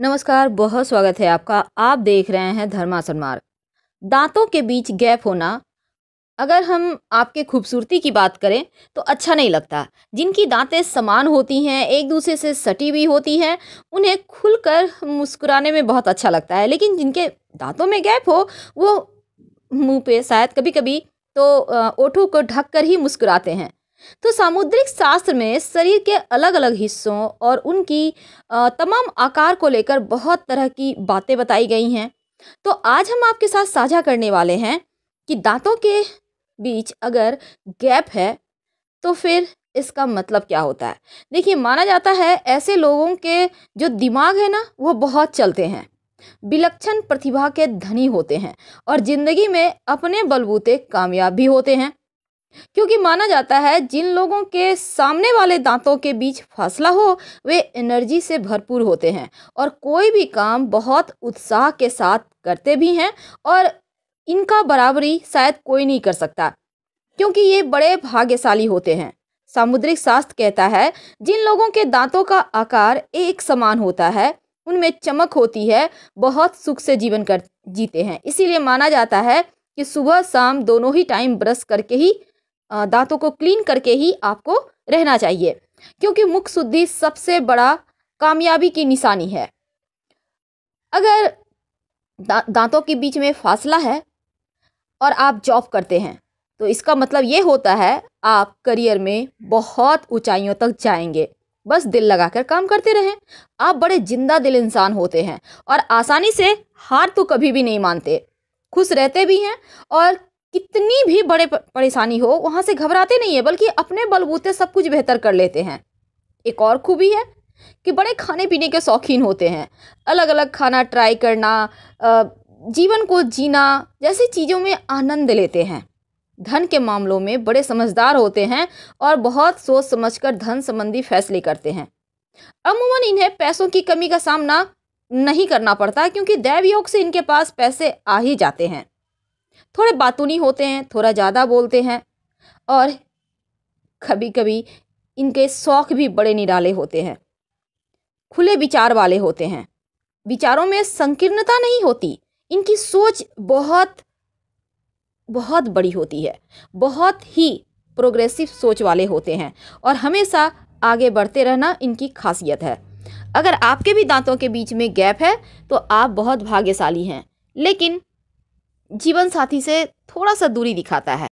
नमस्कार बहुत स्वागत है आपका आप देख रहे हैं धर्मासन मार्ग दांतों के बीच गैप होना अगर हम आपके खूबसूरती की बात करें तो अच्छा नहीं लगता जिनकी दांतें समान होती हैं एक दूसरे से सटी हुई होती हैं उन्हें खुलकर मुस्कुराने में बहुत अच्छा लगता है लेकिन जिनके दांतों में गैप हो वो मुंह पे शायद कभी कभी तो ओठों को ढककर ही मुस्कुराते हैं तो सामुद्रिक शास्त्र में शरीर के अलग अलग हिस्सों और उनकी तमाम आकार को लेकर बहुत तरह की बातें बताई गई हैं तो आज हम आपके साथ साझा करने वाले हैं कि दांतों के बीच अगर गैप है तो फिर इसका मतलब क्या होता है देखिए माना जाता है ऐसे लोगों के जो दिमाग है ना वो बहुत चलते हैं विलक्षण प्रतिभा के धनी होते हैं और ज़िंदगी में अपने बलबूते कामयाब भी होते हैं क्योंकि माना जाता है जिन लोगों के सामने वाले दांतों के बीच फासला हो वे एनर्जी से भरपूर होते हैं और कोई भी काम बहुत उत्साह के साथ करते भी हैं और इनका बराबरी शायद कोई नहीं कर सकता क्योंकि ये बड़े भाग्यशाली होते हैं सामुद्रिक शास्त्र कहता है जिन लोगों के दांतों का आकार एक समान होता है उनमें चमक होती है बहुत सुख से जीवन कर जीते हैं इसीलिए माना जाता है कि सुबह शाम दोनों ही टाइम ब्रश करके ही दांतों को क्लीन करके ही आपको रहना चाहिए क्योंकि मुख शुद्धि सबसे बड़ा कामयाबी की निशानी है अगर दा, दांतों के बीच में फासला है और आप जॉब करते हैं तो इसका मतलब ये होता है आप करियर में बहुत ऊंचाइयों तक जाएंगे बस दिल लगाकर काम करते रहें आप बड़े जिंदा दिल इंसान होते हैं और आसानी से हार तो कभी भी नहीं मानते खुश रहते भी हैं और कितनी भी बड़े परेशानी हो वहाँ से घबराते नहीं है बल्कि अपने बलबूते सब कुछ बेहतर कर लेते हैं एक और खूबी है कि बड़े खाने पीने के शौकीन होते हैं अलग अलग खाना ट्राई करना जीवन को जीना जैसी चीज़ों में आनंद लेते हैं धन के मामलों में बड़े समझदार होते हैं और बहुत सोच समझकर धन संबंधी फैसले करते हैं अमूमन इन्हें पैसों की कमी का सामना नहीं करना पड़ता क्योंकि दैव योग से इनके पास पैसे आ ही जाते हैं थोड़े बातूनी होते हैं थोड़ा ज़्यादा बोलते हैं और कभी कभी इनके शौक़ भी बड़े निराले होते हैं खुले विचार वाले होते हैं विचारों में संकीर्णता नहीं होती इनकी सोच बहुत बहुत बड़ी होती है बहुत ही प्रोग्रेसिव सोच वाले होते हैं और हमेशा आगे बढ़ते रहना इनकी खासियत है अगर आपके भी दांतों के बीच में गैप है तो आप बहुत भाग्यशाली हैं लेकिन जीवन साथी से थोड़ा सा दूरी दिखाता है